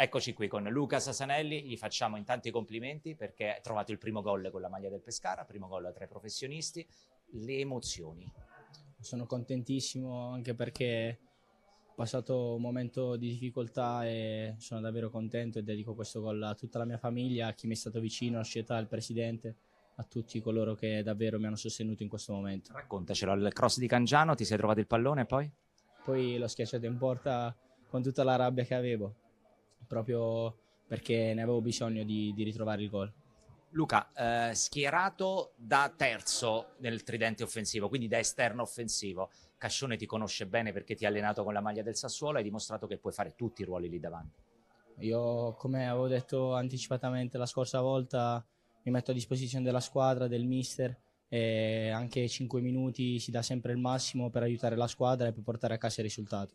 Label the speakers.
Speaker 1: Eccoci qui con Luca Sasanelli, gli facciamo intanto i complimenti perché ha trovato il primo gol con la maglia del Pescara, primo gol tra i professionisti. Le emozioni? Sono
Speaker 2: contentissimo anche perché ho passato un momento di difficoltà e sono davvero contento e dedico questo gol a tutta la mia famiglia, a chi mi è stato vicino, alla società, al presidente, a tutti coloro che davvero mi hanno sostenuto in questo momento. Raccontacelo,
Speaker 1: al cross di Cangiano ti sei trovato
Speaker 2: il pallone e poi? Poi l'ho schiacciato in porta con tutta la rabbia che avevo proprio perché ne avevo bisogno di, di ritrovare il gol.
Speaker 1: Luca, eh, schierato da terzo nel tridente offensivo, quindi da esterno offensivo, Cascione ti conosce bene perché ti ha allenato con la maglia del Sassuolo e hai dimostrato che puoi fare tutti i ruoli lì davanti.
Speaker 2: Io, come avevo detto anticipatamente la scorsa volta, mi metto a disposizione della squadra, del mister, e anche 5 minuti si dà sempre il massimo per aiutare la squadra e per portare a casa il risultato.